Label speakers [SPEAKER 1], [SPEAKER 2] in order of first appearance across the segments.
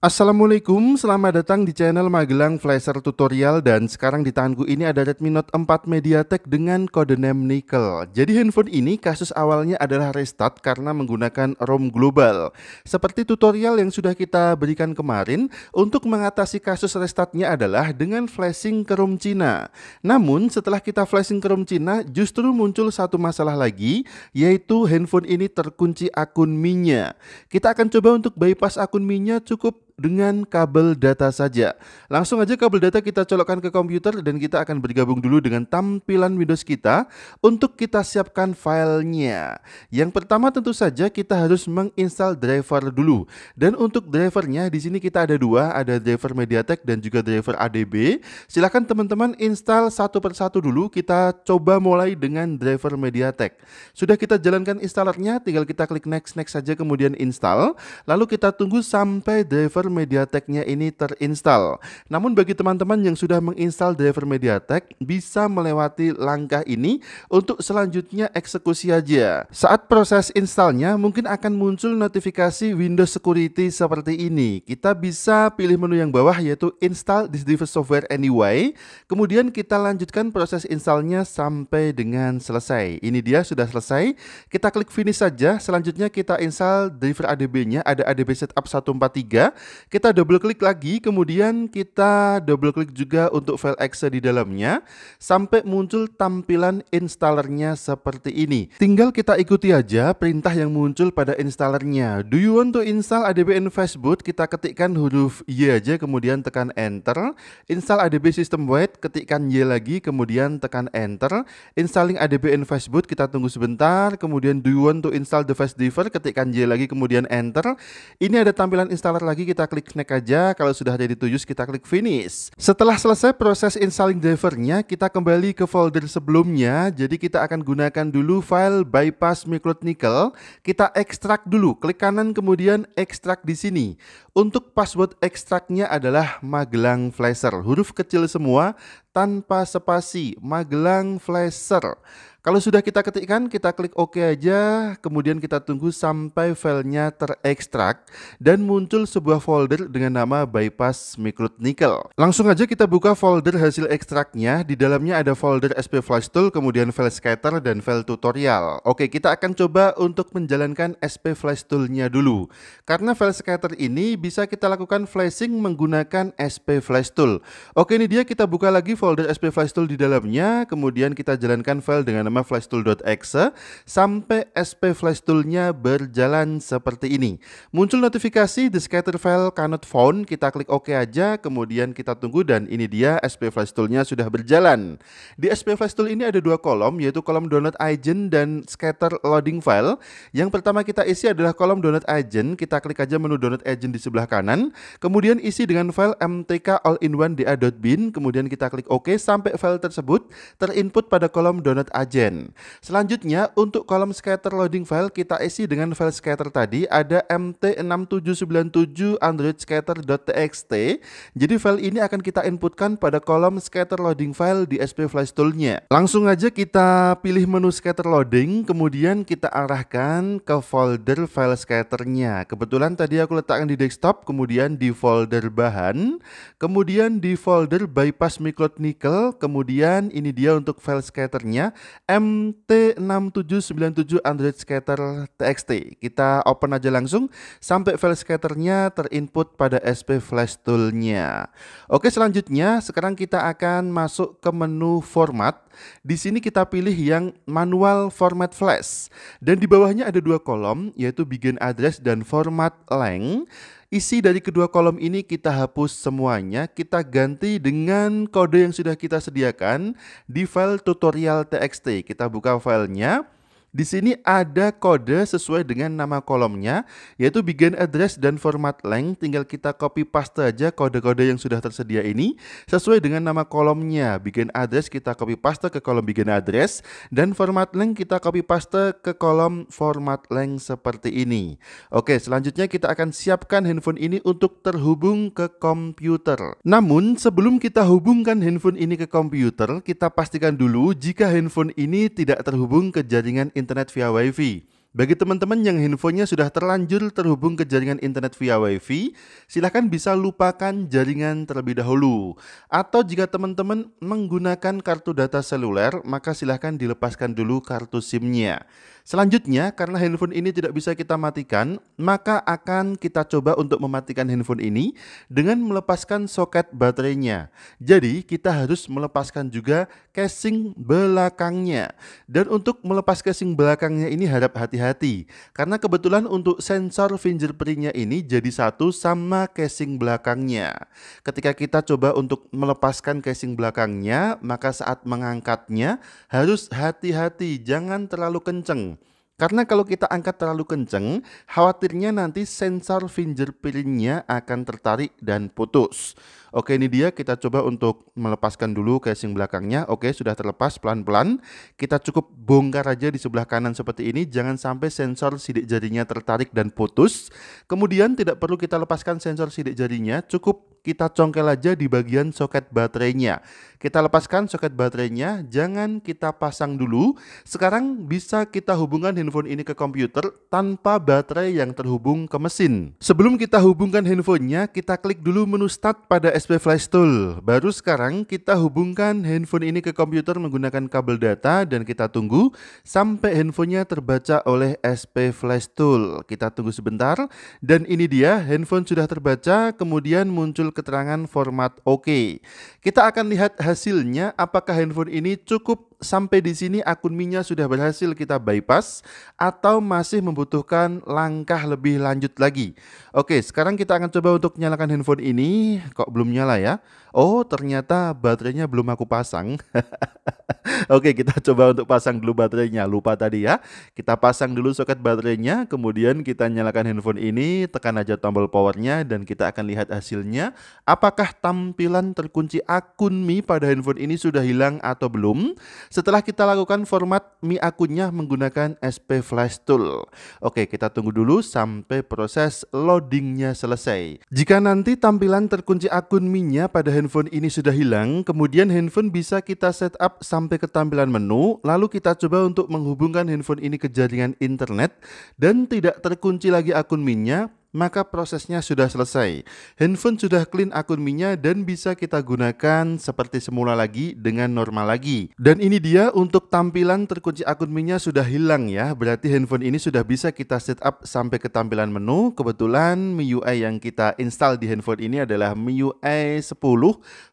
[SPEAKER 1] Assalamualaikum, selamat datang di channel Magelang Flasher Tutorial dan sekarang di tanganku ini ada Redmi Note 4 Mediatek dengan kode name Nickel. Jadi handphone ini kasus awalnya adalah restart karena menggunakan ROM global. Seperti tutorial yang sudah kita berikan kemarin, untuk mengatasi kasus restartnya adalah dengan flashing ke ROM Cina. Namun setelah kita flashing ke ROM Cina, justru muncul satu masalah lagi, yaitu handphone ini terkunci akun mi Kita akan coba untuk bypass akun mi cukup dengan kabel data saja. Langsung aja kabel data kita colokkan ke komputer dan kita akan bergabung dulu dengan tampilan Windows kita untuk kita siapkan filenya. Yang pertama tentu saja kita harus menginstal driver dulu. Dan untuk drivernya di sini kita ada dua, ada driver MediaTek dan juga driver ADB. Silahkan teman-teman install satu persatu dulu. Kita coba mulai dengan driver MediaTek. Sudah kita jalankan installernya, tinggal kita klik next next saja kemudian install. Lalu kita tunggu sampai driver mediatek Mediateknya ini terinstall. Namun bagi teman-teman yang sudah menginstal driver Mediatek bisa melewati langkah ini untuk selanjutnya eksekusi aja. Saat proses installnya mungkin akan muncul notifikasi Windows Security seperti ini. Kita bisa pilih menu yang bawah yaitu install this device software anyway. Kemudian kita lanjutkan proses installnya sampai dengan selesai. Ini dia sudah selesai. Kita klik finish saja. Selanjutnya kita install driver ADB-nya ada ADB setup 143 kita double klik lagi, kemudian kita double klik juga untuk file exe di dalamnya sampai muncul tampilan installernya seperti ini. Tinggal kita ikuti aja perintah yang muncul pada installernya. Do you want to install ADB in facebook Kita ketikkan huruf Y aja kemudian tekan enter. Install ADB system wide, ketikkan Y lagi kemudian tekan enter. Installing ADB in facebook kita tunggu sebentar, kemudian do you want to install the fast diver ketikkan Y lagi kemudian enter. Ini ada tampilan installer lagi kita kita klik next aja. Kalau sudah jadi to use, kita klik finish. Setelah selesai proses installing drivernya, kita kembali ke folder sebelumnya. Jadi kita akan gunakan dulu file bypass microtnical. Kita ekstrak dulu, klik kanan kemudian ekstrak di sini. Untuk password ekstraknya adalah Magelang Flasher. Huruf kecil semua tanpa spasi, Magelang Flasher. Kalau sudah kita ketikkan, kita klik OK aja, kemudian kita tunggu sampai filenya terekstrak dan muncul sebuah folder dengan nama bypass microt nickel. Langsung aja kita buka folder hasil ekstraknya, di dalamnya ada folder SP Flash Tool, kemudian file scatter dan file tutorial. Oke, kita akan coba untuk menjalankan SP Flash Tool-nya dulu. Karena file scatter ini bisa bisa kita lakukan flashing menggunakan SP Flash Tool. Oke, ini dia kita buka lagi folder SP Flash Tool di dalamnya, kemudian kita jalankan file dengan nama flashtool.exe sampai SP Flash Tool-nya berjalan seperti ini. Muncul notifikasi the scatter file cannot found, kita klik OK aja, kemudian kita tunggu dan ini dia SP Flash Tool-nya sudah berjalan. Di SP Flash Tool ini ada dua kolom yaitu kolom download agent dan scatter loading file. Yang pertama kita isi adalah kolom download agent, kita klik aja menu download agent di sebelah kanan, kemudian isi dengan file mtk all-in-one da.bin, kemudian kita klik OK sampai file tersebut terinput pada kolom donut agent. Selanjutnya, untuk kolom scatter loading file, kita isi dengan file scatter tadi ada mt6797 androidscatter.txt. Jadi file ini akan kita inputkan pada kolom scatter loading file di SP Flash Tool-nya. Langsung aja kita pilih menu scatter loading, kemudian kita arahkan ke folder file scatternya. Kebetulan tadi aku letakkan di desktop desktop, kemudian di folder bahan, kemudian di folder bypass micloud nickel, kemudian ini dia untuk file scatternya MT6797 Android scatter txt. Kita open aja langsung sampai file scatternya terinput pada SP flash toolnya. Oke selanjutnya sekarang kita akan masuk ke menu format di sini kita pilih yang manual format flash. Dan di bawahnya ada dua kolom, yaitu begin address dan format length. Isi dari kedua kolom ini kita hapus semuanya, kita ganti dengan kode yang sudah kita sediakan di file tutorial txt. Kita buka filenya, di sini ada kode sesuai dengan nama kolomnya, yaitu begin address dan format length. Tinggal kita copy paste aja kode-kode yang sudah tersedia ini sesuai dengan nama kolomnya. Begin address kita copy paste ke kolom begin address dan format length kita copy paste ke kolom format length seperti ini. Oke, selanjutnya kita akan siapkan handphone ini untuk terhubung ke komputer. Namun sebelum kita hubungkan handphone ini ke komputer, kita pastikan dulu jika handphone ini tidak terhubung ke jaringan internet via WiFi. Bagi teman-teman yang handphonenya sudah terlanjur terhubung ke jaringan internet via WiFi, silahkan bisa lupakan jaringan terlebih dahulu. Atau jika teman-teman menggunakan kartu data seluler, maka silahkan dilepaskan dulu kartu SIM-nya. Selanjutnya, karena handphone ini tidak bisa kita matikan, maka akan kita coba untuk mematikan handphone ini dengan melepaskan soket baterainya. Jadi, kita harus melepaskan juga casing belakangnya. Dan untuk melepas casing belakangnya ini harap hati-hati, karena kebetulan untuk sensor fingerprintnya ini jadi satu sama casing belakangnya. Ketika kita coba untuk melepaskan casing belakangnya, maka saat mengangkatnya harus hati-hati, jangan terlalu kenceng karena kalau kita angkat terlalu kenceng, khawatirnya nanti sensor fingerprintnya akan tertarik dan putus. Oke, ini dia kita coba untuk melepaskan dulu casing belakangnya. Oke, sudah terlepas pelan-pelan. Kita cukup bongkar aja di sebelah kanan seperti ini. Jangan sampai sensor sidik jarinya tertarik dan putus. Kemudian tidak perlu kita lepaskan sensor sidik jarinya, cukup kita congkel aja di bagian soket baterainya. Kita lepaskan soket baterainya, jangan kita pasang dulu. Sekarang bisa kita hubungkan handphone ini ke komputer tanpa baterai yang terhubung ke mesin. Sebelum kita hubungkan handphonenya, kita klik dulu menu Start pada SP Flash Tool. Baru sekarang kita hubungkan handphone ini ke komputer menggunakan kabel data dan kita tunggu sampai handphonenya terbaca oleh SP Flash Tool. Kita tunggu sebentar dan ini dia handphone sudah terbaca kemudian muncul keterangan format OK. Kita akan lihat hasilnya apakah handphone ini cukup sampai di sini akun Minya sudah berhasil kita bypass atau masih membutuhkan langkah lebih lanjut lagi. Oke, sekarang kita akan coba untuk nyalakan handphone ini. Kok belum nyala ya? Oh, ternyata baterainya belum aku pasang. Oke, kita coba untuk pasang dulu baterainya. Lupa tadi ya. Kita pasang dulu soket baterainya, kemudian kita nyalakan handphone ini, tekan aja tombol powernya dan kita akan lihat hasilnya. Apakah tampilan terkunci akun Mi pada handphone ini sudah hilang atau belum? setelah kita lakukan format Mi akunnya menggunakan SP Flash Tool. Oke, kita tunggu dulu sampai proses loadingnya selesai. Jika nanti tampilan terkunci akun mi pada handphone ini sudah hilang, kemudian handphone bisa kita setup sampai ke tampilan menu, lalu kita coba untuk menghubungkan handphone ini ke jaringan internet dan tidak terkunci lagi akun mi maka prosesnya sudah selesai. Handphone sudah clean akun Minya dan bisa kita gunakan seperti semula lagi dengan normal lagi. Dan ini dia untuk tampilan terkunci akun Minya sudah hilang ya. Berarti handphone ini sudah bisa kita setup sampai ke tampilan menu. Kebetulan MIUI yang kita install di handphone ini adalah MIUI 10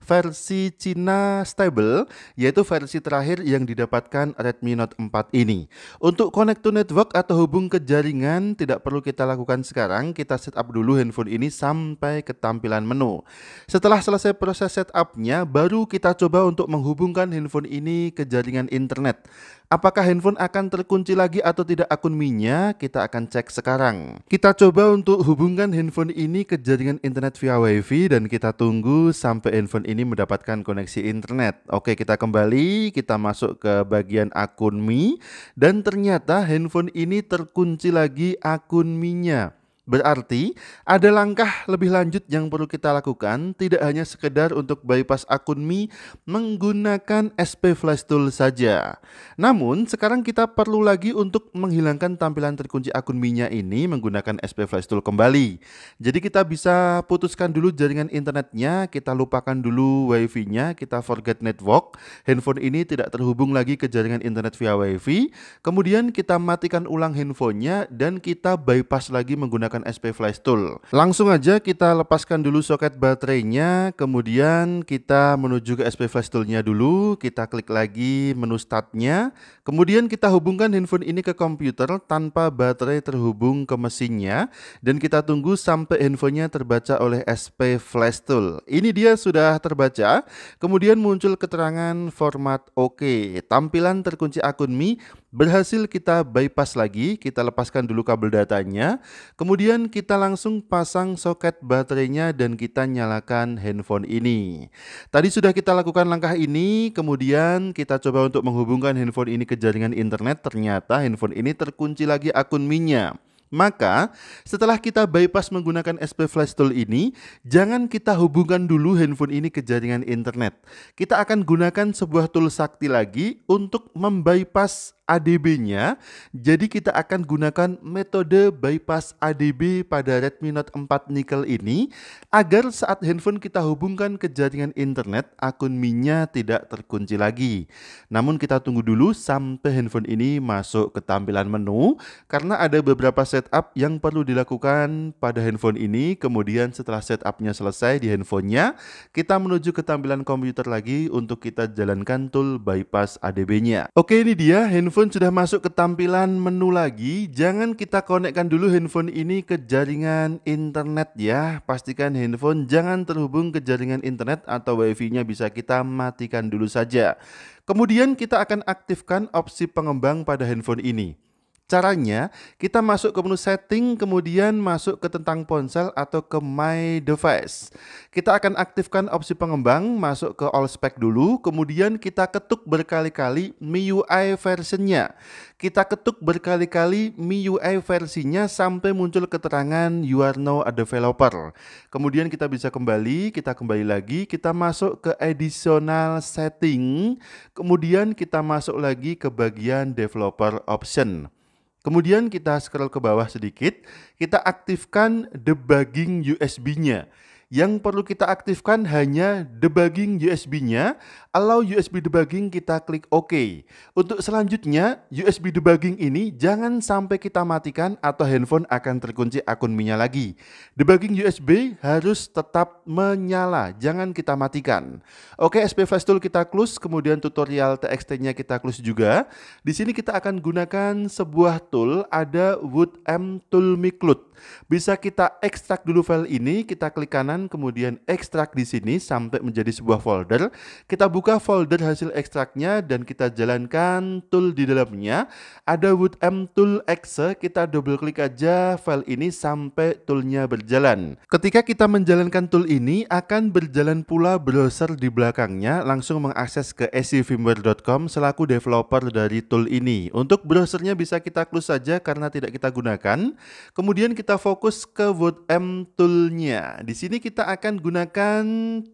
[SPEAKER 1] versi Cina stable yaitu versi terakhir yang didapatkan Redmi Note 4 ini. Untuk connect to network atau hubung ke jaringan tidak perlu kita lakukan sekarang, kita kita setup dulu handphone ini sampai ke tampilan menu. Setelah selesai proses setupnya, baru kita coba untuk menghubungkan handphone ini ke jaringan internet. Apakah handphone akan terkunci lagi atau tidak akun Mi-nya? Kita akan cek sekarang. Kita coba untuk hubungkan handphone ini ke jaringan internet via WiFi dan kita tunggu sampai handphone ini mendapatkan koneksi internet. Oke, kita kembali, kita masuk ke bagian akun Mi dan ternyata handphone ini terkunci lagi akun Mi-nya. Berarti ada langkah lebih lanjut yang perlu kita lakukan tidak hanya sekedar untuk bypass akun Mi menggunakan SP Flash Tool saja. Namun sekarang kita perlu lagi untuk menghilangkan tampilan terkunci akun Mi-nya ini menggunakan SP Flash Tool kembali. Jadi kita bisa putuskan dulu jaringan internetnya, kita lupakan dulu WiFi-nya, kita forget network. Handphone ini tidak terhubung lagi ke jaringan internet via WiFi. Kemudian kita matikan ulang handphonenya dan kita bypass lagi menggunakan menggunakan SP Flash Tool. Langsung aja kita lepaskan dulu soket baterainya, kemudian kita menuju ke SP Flash Tool-nya dulu, kita klik lagi menu Start-nya, kemudian kita hubungkan handphone ini ke komputer tanpa baterai terhubung ke mesinnya, dan kita tunggu sampai handphonenya terbaca oleh SP Flash Tool. Ini dia sudah terbaca, kemudian muncul keterangan format OK. Tampilan terkunci akun Mi berhasil kita bypass lagi, kita lepaskan dulu kabel datanya, kemudian kita langsung pasang soket baterainya dan kita nyalakan handphone ini. Tadi sudah kita lakukan langkah ini, kemudian kita coba untuk menghubungkan handphone ini ke jaringan internet, ternyata handphone ini terkunci lagi akun minya. Maka setelah kita bypass menggunakan SP Flash Tool ini, jangan kita hubungkan dulu handphone ini ke jaringan internet. Kita akan gunakan sebuah tool sakti lagi untuk membypass ADB-nya. Jadi kita akan gunakan metode bypass ADB pada Redmi Note 4 Nickel ini agar saat handphone kita hubungkan ke jaringan internet, akun Mi-nya tidak terkunci lagi. Namun kita tunggu dulu sampai handphone ini masuk ke tampilan menu karena ada beberapa setup yang perlu dilakukan pada handphone ini. Kemudian setelah setupnya selesai di handphonenya, kita menuju ke tampilan komputer lagi untuk kita jalankan tool bypass ADB-nya. Oke, ini dia handphone handphone sudah masuk ke tampilan menu lagi, jangan kita konekkan dulu handphone ini ke jaringan internet ya. Pastikan handphone jangan terhubung ke jaringan internet atau wifi-nya bisa kita matikan dulu saja. Kemudian kita akan aktifkan opsi pengembang pada handphone ini. Caranya, kita masuk ke menu setting, kemudian masuk ke tentang ponsel atau ke my device. Kita akan aktifkan opsi pengembang, masuk ke all spec dulu, kemudian kita ketuk berkali-kali MIUI versinya. Kita ketuk berkali-kali MIUI versinya sampai muncul keterangan you are now a developer. Kemudian kita bisa kembali, kita kembali lagi, kita masuk ke additional setting, kemudian kita masuk lagi ke bagian developer option. Kemudian kita scroll ke bawah sedikit, kita aktifkan debugging USB-nya. Yang perlu kita aktifkan hanya debugging USB-nya, allow USB debugging kita klik OK. Untuk selanjutnya, USB debugging ini jangan sampai kita matikan atau handphone akan terkunci akun Minya lagi. Debugging USB harus tetap menyala, jangan kita matikan. Oke, SP Flash Tool kita close, kemudian tutorial TXT-nya kita close juga. Di sini kita akan gunakan sebuah tool, ada Wood M Tool Miklut. Bisa kita ekstrak dulu file ini, kita klik kanan kemudian ekstrak di sini sampai menjadi sebuah folder. Kita buka folder hasil ekstraknya dan kita jalankan tool di dalamnya. Ada Wood M tool exe, kita double klik aja file ini sampai toolnya berjalan. Ketika kita menjalankan tool ini, akan berjalan pula browser di belakangnya langsung mengakses ke scvimware.com selaku developer dari tool ini. Untuk browsernya bisa kita close saja karena tidak kita gunakan. Kemudian kita fokus ke woodm toolnya. Di sini kita akan gunakan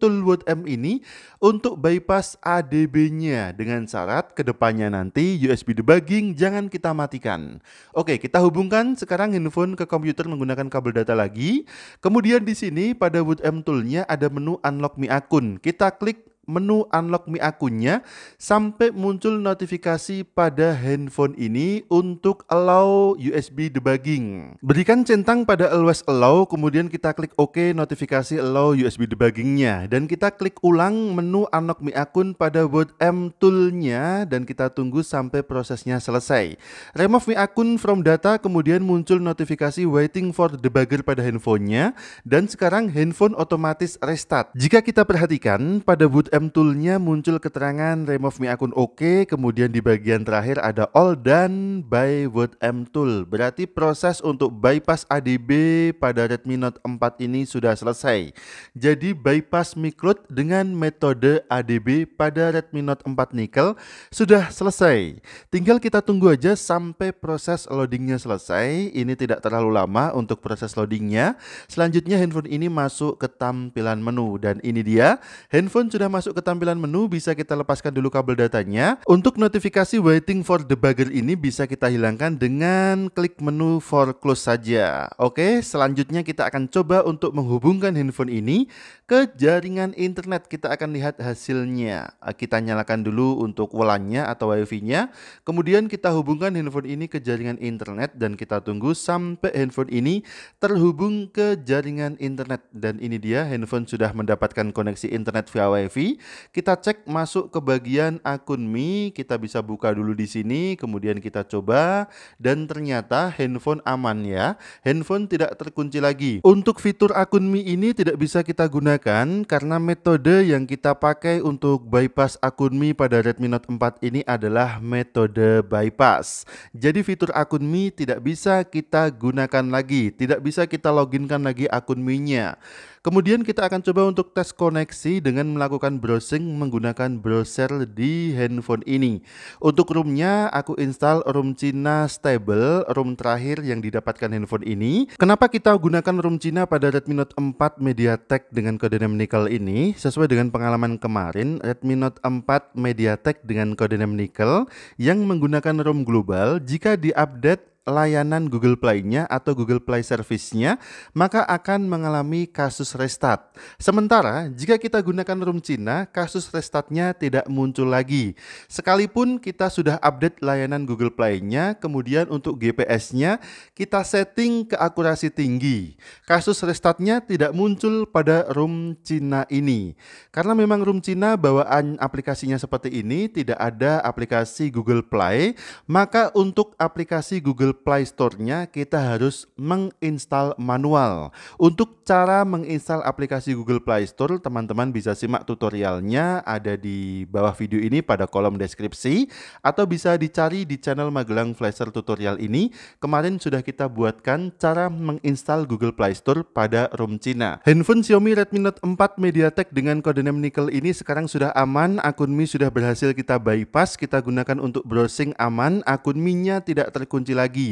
[SPEAKER 1] tool M ini untuk bypass ADB-nya dengan syarat kedepannya nanti USB debugging jangan kita matikan. Oke, kita hubungkan sekarang handphone ke komputer menggunakan kabel data lagi. Kemudian di sini pada M tool-nya ada menu unlock mi akun. Kita klik menu unlock Mi akunnya sampai muncul notifikasi pada handphone ini untuk allow USB debugging. Berikan centang pada always allow, kemudian kita klik OK notifikasi allow USB debuggingnya dan kita klik ulang menu unlock Mi akun pada word M toolnya dan kita tunggu sampai prosesnya selesai. Remove Mi akun from data kemudian muncul notifikasi waiting for debugger pada handphonenya dan sekarang handphone otomatis restart. Jika kita perhatikan pada boot UTM toolnya muncul keterangan remove mi akun OK kemudian di bagian terakhir ada all done by word M tool. Berarti proses untuk bypass ADB pada Redmi Note 4 ini sudah selesai. Jadi bypass microot dengan metode ADB pada Redmi Note 4 Nickel sudah selesai. Tinggal kita tunggu aja sampai proses loadingnya selesai. Ini tidak terlalu lama untuk proses loadingnya. Selanjutnya handphone ini masuk ke tampilan menu dan ini dia handphone sudah masuk masuk ke tampilan menu bisa kita lepaskan dulu kabel datanya. Untuk notifikasi waiting for debugger ini bisa kita hilangkan dengan klik menu for close saja. Oke, selanjutnya kita akan coba untuk menghubungkan handphone ini ke jaringan internet. Kita akan lihat hasilnya. Kita nyalakan dulu untuk WLAN-nya atau WiFi-nya. Kemudian kita hubungkan handphone ini ke jaringan internet dan kita tunggu sampai handphone ini terhubung ke jaringan internet. Dan ini dia handphone sudah mendapatkan koneksi internet via WiFi kita cek masuk ke bagian akun Mi, kita bisa buka dulu di sini, kemudian kita coba dan ternyata handphone aman ya. Handphone tidak terkunci lagi. Untuk fitur akun Mi ini tidak bisa kita gunakan karena metode yang kita pakai untuk bypass akun Mi pada Redmi Note 4 ini adalah metode bypass. Jadi fitur akun Mi tidak bisa kita gunakan lagi, tidak bisa kita loginkan lagi akun Mi-nya. Kemudian kita akan coba untuk tes koneksi dengan melakukan browsing menggunakan browser di handphone ini. Untuk roomnya aku install room Cina stable, room terakhir yang didapatkan handphone ini. Kenapa kita gunakan room Cina pada Redmi Note 4 MediaTek dengan kode name Nickel ini? Sesuai dengan pengalaman kemarin, Redmi Note 4 MediaTek dengan kode name Nickel yang menggunakan room global jika diupdate layanan Google Play-nya atau Google Play Service-nya, maka akan mengalami kasus restart. Sementara, jika kita gunakan room Cina, kasus restart-nya tidak muncul lagi. Sekalipun kita sudah update layanan Google Play-nya, kemudian untuk GPS-nya, kita setting ke akurasi tinggi. Kasus restart-nya tidak muncul pada room Cina ini. Karena memang room Cina bawaan aplikasinya seperti ini, tidak ada aplikasi Google Play, maka untuk aplikasi Google Play Store-nya kita harus menginstal manual. Untuk cara menginstal aplikasi Google Play Store, teman-teman bisa simak tutorialnya ada di bawah video ini pada kolom deskripsi atau bisa dicari di channel Magelang Flasher tutorial ini. Kemarin sudah kita buatkan cara menginstal Google Play Store pada ROM Cina. Handphone Xiaomi Redmi Note 4 MediaTek dengan kode name Nickel ini sekarang sudah aman, akun Mi sudah berhasil kita bypass, kita gunakan untuk browsing aman, akun Mi-nya tidak terkunci lagi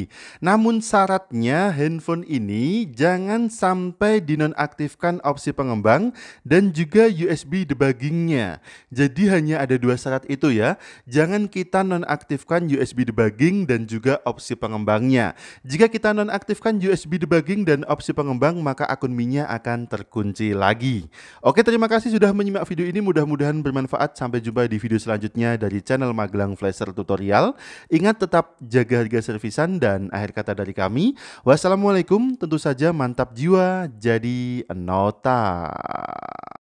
[SPEAKER 1] namun syaratnya handphone ini jangan sampai dinonaktifkan opsi pengembang dan juga USB debuggingnya. Jadi hanya ada dua syarat itu ya. Jangan kita nonaktifkan USB debugging dan juga opsi pengembangnya. Jika kita nonaktifkan USB debugging dan opsi pengembang maka akun mi akan terkunci lagi. Oke terima kasih sudah menyimak video ini mudah-mudahan bermanfaat. Sampai jumpa di video selanjutnya dari channel Magelang Flasher Tutorial. Ingat tetap jaga harga servisan dan akhir kata dari kami. Wassalamualaikum, tentu saja mantap jiwa jadi nota.